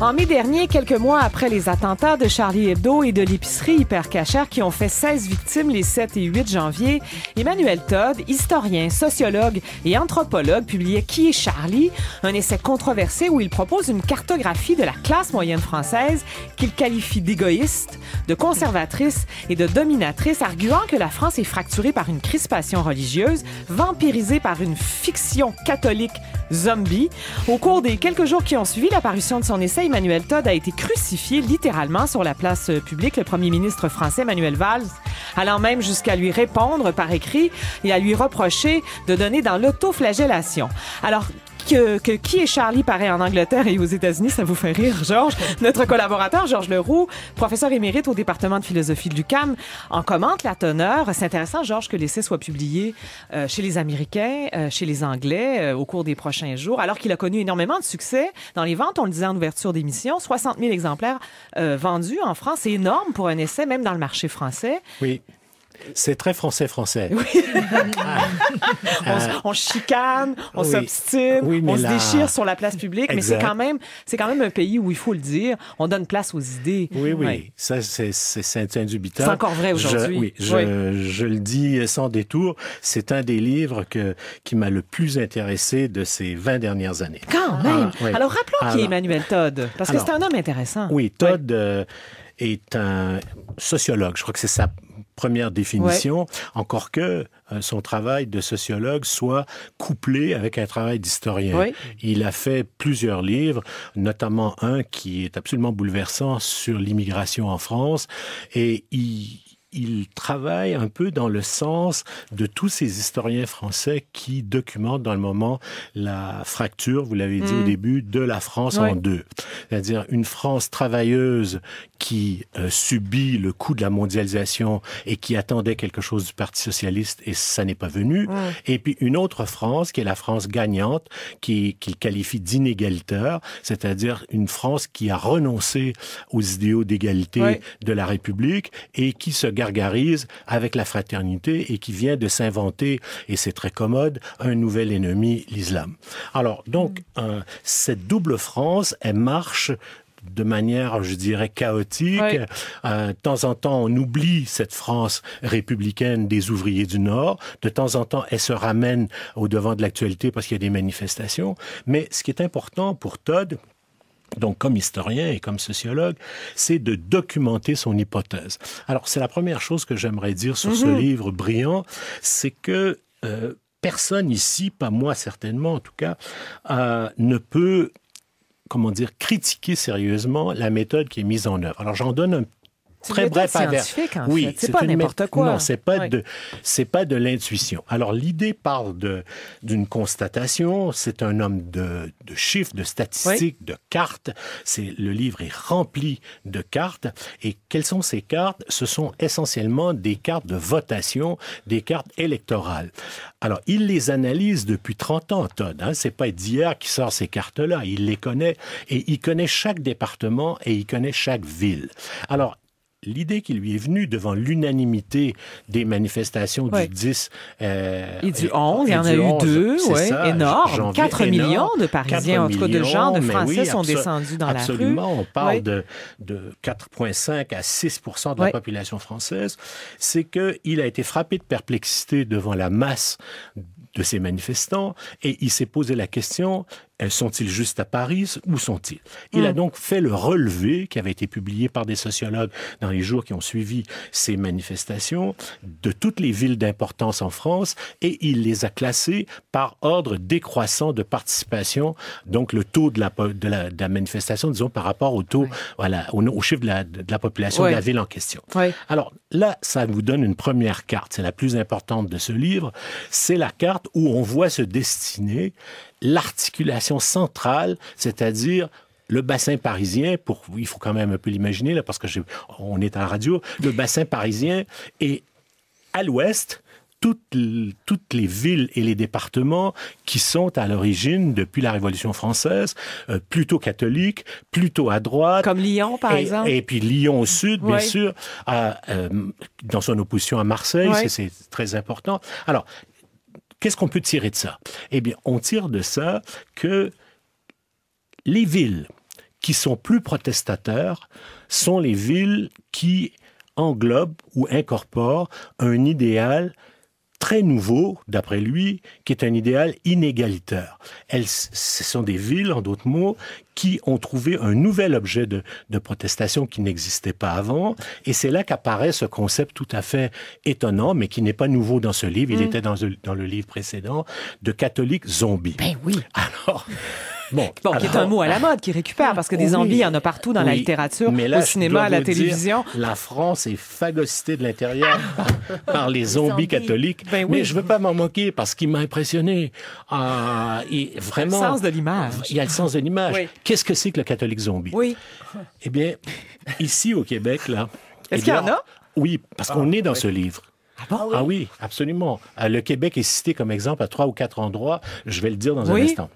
en mai dernier, quelques mois après les attentats de Charlie Hebdo et de l'épicerie Hypercachère qui ont fait 16 victimes les 7 et 8 janvier, Emmanuel Todd, historien, sociologue et anthropologue, publiait Qui est Charlie, un essai controversé où il propose une cartographie de la classe moyenne française qu'il qualifie d'égoïste, de conservatrice et de dominatrice, arguant que la France est fracturée par une crispation religieuse, vampirisée par une fiction catholique Zombie. Au cours des quelques jours qui ont suivi l'apparition de son essai, Emmanuel Todd a été crucifié littéralement sur la place euh, publique. Le premier ministre français, Manuel Valls, allant même jusqu'à lui répondre par écrit et à lui reprocher de donner dans l'autoflagellation. Alors, que, que qui est Charlie paraît en Angleterre et aux États-Unis, ça vous fait rire, Georges. Notre collaborateur, Georges Leroux, professeur émérite au département de philosophie du Cam. en commente la teneur. C'est intéressant, Georges, que l'essai soit publié euh, chez les Américains, euh, chez les Anglais euh, au cours des prochains jours, alors qu'il a connu énormément de succès dans les ventes. On le disait en ouverture d'émission, 60 000 exemplaires vendus en France. C'est énorme pour un essai, même dans le marché français. Oui. C'est très français-français. Euh, on, chicane, on s'obstine, on se déchire sur la place publique, mais c'est quand, même, c'est quand même un pays où, il faut le dire, on donne place aux idées. Oui, oui, ça, c'est, indubitable. C'est encore vrai aujourd'hui. oui, le dis sans détour, c'est un des livres qui m'a le plus intéressé de ces 20 dernières années. Quand ah, même! alors, rappelons qui est Emmanuel Todd, parce que c'est un homme intéressant. Oui, Todd... Euh, est un sociologue. Je crois que c'est sa première définition, encore que euh, son travail de sociologue soit couplé avec un travail d'historien. Il a fait plusieurs livres, notamment un qui est absolument bouleversant sur l'immigration en France, et il, il travaille un peu dans le sens de tous ces historiens français qui documentent dans le moment la fracture, vous l'avez dit au mm. début, de la France en deux. C'est-à-dire une France travailleuse qui euh, subit le coup de la mondialisation et qui attendait quelque chose du Parti socialiste et ça n'est pas venu. Et puis une autre France qui est la France gagnante, qu'il qualifie d'inégalitaire, c'est-à-dire une France qui a renoncé aux idéaux d'égalité de la République et qui se avec la fraternité et qui vient de s'inventer, et c'est très commode, un nouvel ennemi, l'islam. Alors, donc, mm. euh, cette double France, elle marche de manière, je dirais, chaotique. Euh, de temps en temps, on oublie cette France républicaine des ouvriers du Nord. De temps en temps, elle se ramène au devant de l'actualité parce qu'il y a des manifestations. Mais ce qui est important pour Todd, donc comme historien et comme sociologue, c'est de documenter son hypothèse. Alors c'est la première chose que j'aimerais dire sur ce mhm. livre brillant, c'est que euh, personne ici, pas moi certainement en tout cas, euh, ne peut comment dire, critiquer sérieusement la méthode qui est mise en œuvre. Alors j'en donne un très bref oui, c'est pas n'importe quoi. Non, c'est pas de c'est pas de l'intuition. Alors l'idée parle de d'une constatation. C'est un homme de, de chiffres, de statistiques, de cartes. C'est le livre est rempli de cartes. Et quelles sont ces cartes Ce sont essentiellement des cartes de votation, des cartes électorales. Alors il les analyse depuis 30 ans, Todd. Hein? C'est pas d'hier qui sort ces cartes-là. Il les connaît et il connaît chaque département et il connaît chaque ville. Alors l'idée qui lui est venue devant l'unanimité des manifestations du 10 euh, et du 11, il y en a eu deux, ouais, énorme, 4 millions de Parisiens, entre deux cas de gens, de Français sont descendus dans la rue. Absolument, on parle de, de 4,5 à 6 de la population française. C'est qu'il a été frappé de perplexité devant la masse de ces manifestants et il s'est posé la question euh, sont-ils juste à Paris Où sont-ils Il a mm. donc fait le relevé qui avait été publié par des sociologues dans les jours qui ont suivi ces manifestations de toutes les villes d'importance en France et il les a classées par ordre décroissant de participation, donc le taux de la, de la, manifestation, disons, par rapport au taux, voilà, au, au, chiffre de la, population de la ville en question. Alors là, ça vous donne une première carte, c'est la plus importante de ce livre, c'est la carte où on voit se destiner l'articulation centrale, c'est-à-dire le bassin parisien, pour, il faut quand même un peu l'imaginer, là, parce que on est en radio, le bassin parisien et à l'ouest, toutes, toutes les villes et les départements qui sont à l'origine, depuis la Révolution française, euh, plutôt catholiques, plutôt à droite. Comme Lyon, par exemple. Et puis Lyon au sud, bien sûr, euh, dans son opposition à Marseille, c'est très important. Alors, Qu'est-ce qu'on peut tirer de ça? Eh bien, on tire de ça que les villes qui sont plus protestateurs sont les villes qui englobent ou incorporent un idéal très nouveau, d'après lui, qui est un idéal inégalitaire. Elles, ce sont des villes, en d'autres mots, qui ont trouvé un nouvel objet de, protestation qui n'existait pas avant. Et c'est là qu'apparaît ce concept tout à fait étonnant, mais qui n'est pas nouveau dans ce livre. Il mm. était dans, dans, le livre précédent, de catholiques zombies. Ben oui. Alors, Bon, qui est un mot à la mode, qui récupère, parce que des zombies, il y en a partout dans la littérature, au cinéma, à la télévision. la France est phagocytée de l'intérieur par, les zombies, catholiques. Ben oui. Mais je veux pas m'en moquer parce qu'il m'a impressionné. Ah, et vraiment. Il y a le sens de l'image. Il y a le sens de l'image. Qu'est-ce que c'est que le catholique zombie? Oui. Eh bien, ici au Québec, là. Est-ce eh qu'il y en a? Oui, parce ah, qu'on est dans ce livre. Ah, oui? ah oui, absolument. Euh, le Québec est cité comme exemple à trois ou quatre endroits. Je vais le dire dans un instant.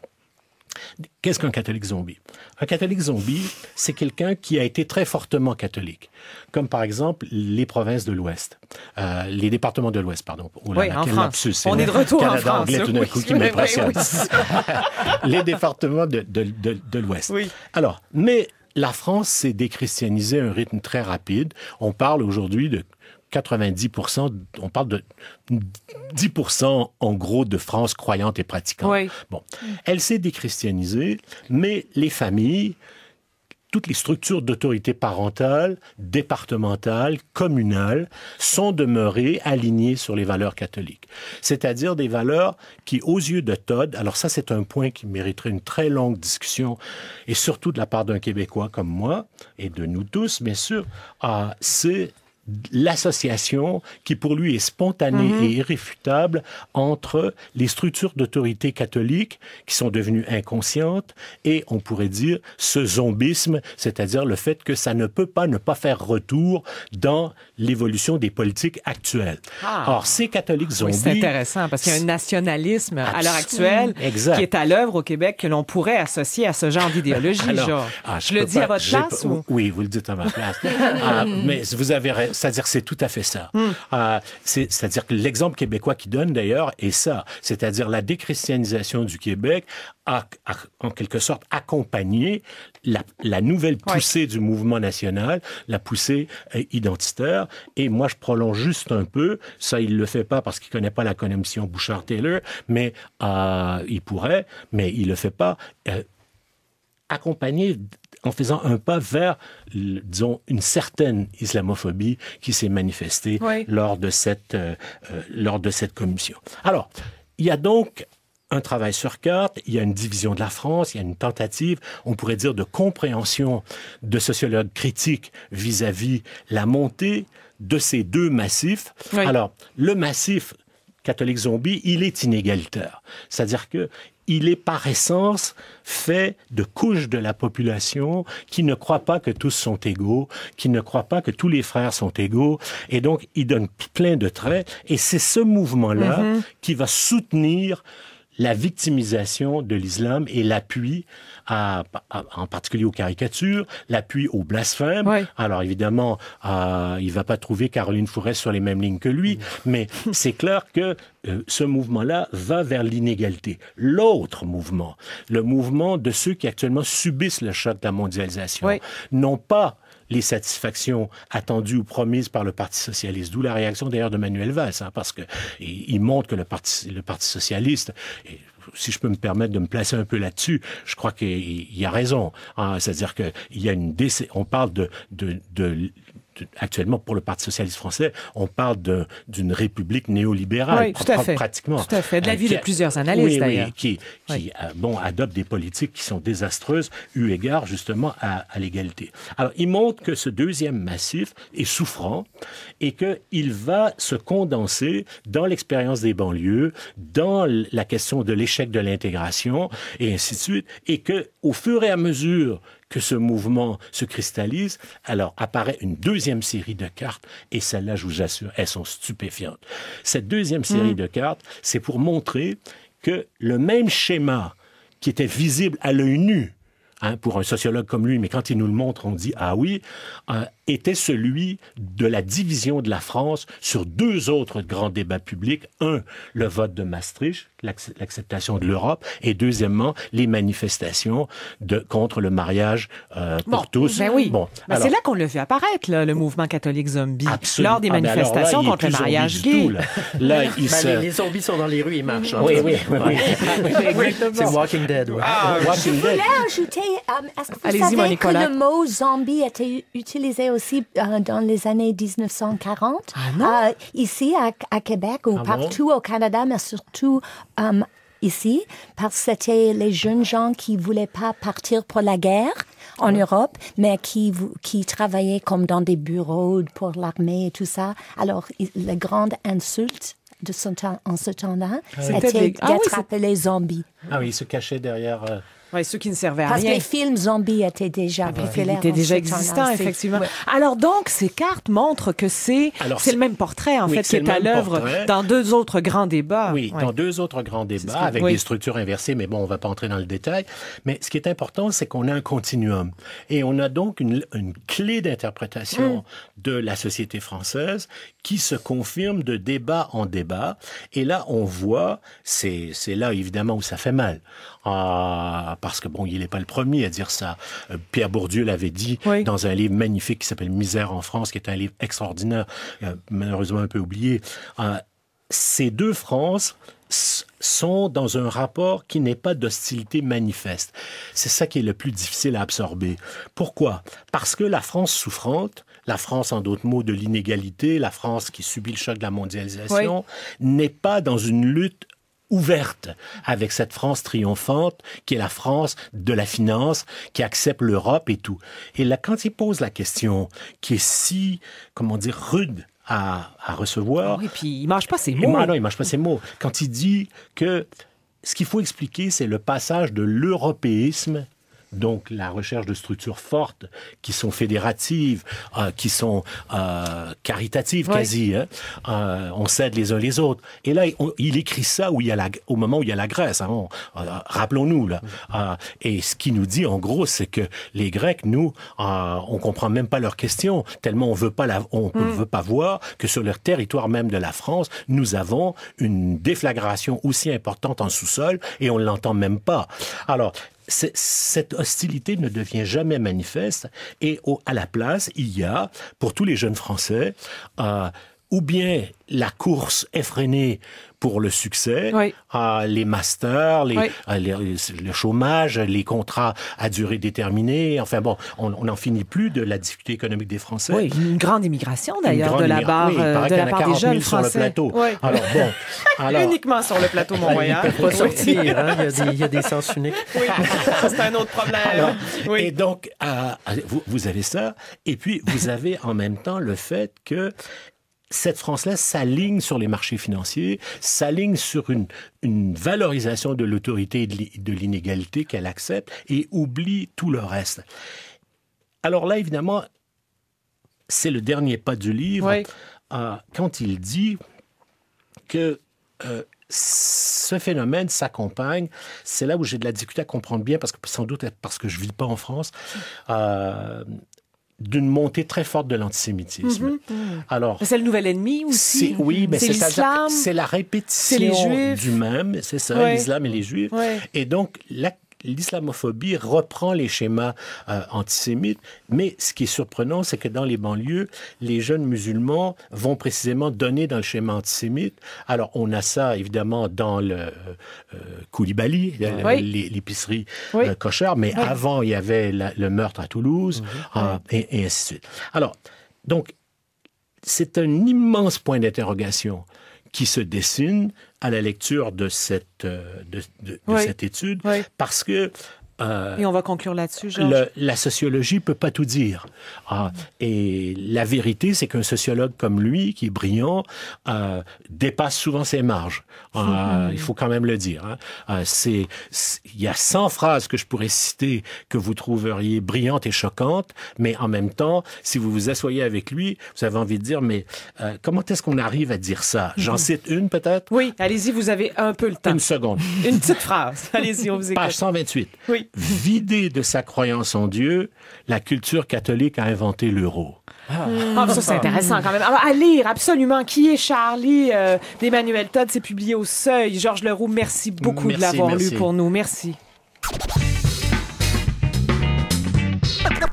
Qu'est-ce qu'un catholique zombie Un catholique zombie, c'est quelqu'un qui a été très fortement catholique, comme par exemple les provinces de l'Ouest, euh, les départements de l'Ouest, pardon. oui, en France. On est de retour en France. les départements de, de l'Ouest. Oui. Alors, mais la France s'est déchristianisée à un rythme très rapide. On parle aujourd'hui de 90%, on parle de 10% en gros de France croyante et pratiquante. Bon, elle s'est déchristianisée, mais les familles, toutes les structures d'autorité parentale, départementale, communale sont demeurées alignées sur les valeurs catholiques. C'est-à-dire des valeurs qui, aux yeux de Todd, alors ça c'est un point qui mériterait une très longue discussion, et surtout de la part d'un Québécois comme moi, et de nous tous, bien sûr, à c'est l'association qui pour lui est spontanée mhm. et irréfutable entre les structures d'autorité catholique qui sont devenues inconscientes et on pourrait dire ce zombisme, c'est-à-dire le fait que ça ne peut pas ne pas faire retour dans l'évolution des politiques actuelles. Ah. Or, ces catholiques ah zombies... c'est intéressant parce qu'il y a un nationalisme à l'heure actuelle qui est à l'œuvre au Québec que l'on pourrait associer à ce genre d'idéologie. genre. Ah, je, le dis à votre place? Ou... Oui, vous le dites à ma place. mais vous avez raison c'est-à-dire c'est tout à fait ça. Hmm. Euh, c'est-à-dire que l'exemple québécois qui donne d'ailleurs est ça, c'est-à-dire la déchristianisation du Québec a, en quelque sorte accompagné la, nouvelle poussée du mouvement national, la poussée euh, identitaire. Et moi, je prolonge juste un peu. Ça, il le fait pas parce qu'il connaît pas la connexion Bouchard-Taylor, mais euh, il pourrait, mais il le fait pas. Accompagner en faisant un pas vers, disons, une certaine islamophobie qui s'est manifestée lors, de cette, euh, euh, lors de cette commission. Alors, il y a donc un travail sur carte, il y a une division de la France, il y a une tentative, on pourrait dire, de compréhension de sociologues critiques vis-à-vis la montée de ces deux massifs. Alors, le massif catholique zombie, il est inégalitaire. C'est-à-dire que il est par essence fait de couches de la population qui ne croient pas que tous sont égaux, qui ne croient pas que tous les frères sont égaux, et donc il donne plein de traits, et c'est ce mouvement-là mm-hmm. qui va soutenir la victimisation de l'islam et l'appui, en particulier aux caricatures, l'appui aux blasphèmes. Alors évidemment, euh, il va pas trouver Caroline Fourest sur les mêmes lignes que lui, mais c'est clair que euh, ce mouvement-là va vers l'inégalité. L'autre mouvement, le mouvement de ceux qui actuellement subissent le choc de la mondialisation, n'ont pas les satisfactions attendues ou promises par le Parti socialiste. D'où la réaction d'ailleurs de Manuel Valls, hein, parce que il, montre que le Parti, le parti socialiste, si je peux me permettre de me placer un peu là-dessus, je crois qu'il y a raison. Hein, C'est-à-dire qu'il y a une on parle de, de, de actuellement pour le Parti socialiste français, on parle d'une république néolibérale. Oui, tout à fait. Pratiquement. Tout à fait. De l'avis euh, de plusieurs analystes, d'ailleurs. qui, qui euh, bon, adopte des politiques qui sont désastreuses, eu égard justement à, l'égalité. Alors, il montre que ce deuxième massif est souffrant et qu'il va se condenser dans l'expérience des banlieues, dans la question de l'échec de l'intégration et ainsi de suite, et que au fur et à mesure que ce mouvement se cristallise, alors apparaît une deuxième série de cartes, et celles-là, je vous assure, elles sont stupéfiantes. Cette deuxième mm. série de cartes, c'est pour montrer que le même schéma qui était visible à l'œil nu Hein, pour un sociologue comme lui, mais quand il nous le montre, on dit ah oui, euh, était celui de la division de la France sur deux autres grands débats publics. Un, le vote de Maastricht, l'acceptation de l'Europe, et deuxièmement, les manifestations de, contre le mariage euh, pour tous. Ben oui. Bon, ben, c'est là qu'on le vu apparaître, le mouvement catholique zombie, lors des ah, ben manifestations contre le mariage gay. là, les, zombies sont dans les rues, ils marchent. Hein. oui, oui, C'est Walking Dead. Ah, Walking Dead. Euh, est-ce que vous que le mot zombie était utilisé aussi euh, dans les années 1940 ah, euh, Ici, à, Québec, ou ah partout au Canada, mais surtout ici, parce que c'était les jeunes gens qui voulaient pas partir pour la guerre en Europe, mais qui, qui travaillaient comme dans des bureaux pour l'armée et tout ça. Alors, la grande insulte de en ce temps-là, ah c'était d'attraper les zombies. Ah oui, ils se cachaient derrière et ceux qui ne servaient à Parce rien. Parce que les films zombies étaient déjà ah, populaires. Étaient déjà existants, effectivement. Alors donc, ces cartes montrent que c'est c'est le même portrait, en fait, qui est à l'œuvre dans deux autres grands débats. Oui, dans deux autres grands débats, avec des structures inversées, mais bon, on ne va pas entrer dans le détail. Mais ce qui est important, c'est qu'on a un continuum. Et on a donc une, une clé d'interprétation hmm. de la société française qui se confirme de débat en débat. Et là, on voit, c'est là évidemment où ça fait mal. Ah, parce que, bon, il n'est pas le premier à dire ça. Euh, Pierre Bourdieu l'avait dit dans un livre magnifique qui s'appelle Misère en France, qui est un livre extraordinaire, euh, malheureusement un peu oublié. Euh, ces deux France sont dans un rapport qui n'est pas d'hostilité manifeste. C'est ça qui est le plus difficile à absorber. Pourquoi Parce que la France souffrante, la France en d'autres mots de l'inégalité, la France qui subit le choc de la mondialisation, n'est pas dans une lutte ouverte avec cette France triomphante qui est la France de la finance, qui accepte l'Europe et tout. Et là, quand il pose la question qui est si, comment dire, rude à, à recevoir... Ah oui, puis il marche pas ses mots. Non, non, il marche pas ses mots. Quand il dit que ce qu'il faut expliquer, c'est le passage de l'européisme donc la recherche de structures fortes qui sont fédératives, euh, qui sont euh, caritatives quasi. Hein? Euh, on s'aide les uns les autres. Et là, il écrit ça où il y a la, au moment où il y a la Grèce. Hein? Euh, rappelons-nous là. et ce qu'il nous dit en gros, c'est que les Grecs, nous, on comprend même pas leurs questions tellement on veut pas la, on hmm. veut pas voir que sur leur territoire même de la France, nous avons une déflagration aussi importante en sous-sol et on l'entend même pas. Alors cette hostilité ne devient jamais manifeste et au, à la place, il y a, pour tous les jeunes Français, euh, ou bien la course effrénée pour le succès, ah, les masters, ah, le chômage, les contrats à durée déterminée. Enfin bon, on n'en finit plus de la difficulté économique des Français. – Oui, une grande immigration d'ailleurs de la barre euh, de la part des jeunes Français. Sur le plateau. Alors bon, uniquement sur le plateau Mont-Royal. sortir. Hein, il, y a des, sens uniques. Oui, c'est un autre problème. et donc, ah, vous avez ça, et puis vous avez en même temps le fait que cette France-là s'aligne sur les marchés financiers, s'aligne sur une, une valorisation de l'autorité et de l'inégalité qu'elle accepte et oublie tout le reste. Alors là, évidemment, c'est le dernier pas du livre euh, quand il dit que euh, ce phénomène s'accompagne. C'est là où j'ai de la difficulté à comprendre bien, parce que sans doute parce que je vis pas en France. Euh, d'une montée très forte de l'antisémitisme. Mhm, mhm. Alors, c'est le nouvel ennemi aussi. Oui, mais c'est C'est la répétition du même, c'est ça, l'islam et les juifs. Et donc la l'islamophobie reprend les schémas euh, antisémites, mais ce qui est surprenant, c'est que dans les banlieues, les jeunes musulmans vont précisément donner dans le schéma antisémite. Alors, on a ça, évidemment, dans le euh, euh, Koulibaly, l'épicerie oui. mais avant, il y avait le meurtre à Toulouse, mhm. et, et ainsi de suite. Alors, donc, c'est un immense point d'interrogation qui se dessine à la lecture de cette, euh, cette étude, parce que euh, et on va conclure là-dessus, Georges. La sociologie peut pas tout dire. Ah, mm. Et la vérité, c'est qu'un sociologue comme lui, qui est brillant, euh, dépasse souvent ses marges. Ah, mm. il faut quand même le dire. Hein. Ah, c'est, il y a 100 phrases que je pourrais citer que vous trouveriez brillantes et choquantes, mais en même temps, si vous vous asseyez avec lui, vous avez envie de dire, mais euh, comment est-ce qu'on arrive à dire ça mm-hmm. J'en cite une peut-être Oui, allez-y, vous avez un peu le temps. Une seconde. une petite phrase. Allez-y, on vous écoute. Page 128. Oui vidée de sa croyance en Dieu, la culture catholique a inventé l'euro. Ah, ça, c'est intéressant quand même. à lire, absolument. Qui est Charlie euh, Emmanuel d'Emmanuel Todd? C'est publié au Seuil. Georges Leroux, merci beaucoup de l'avoir lu pour nous. Merci.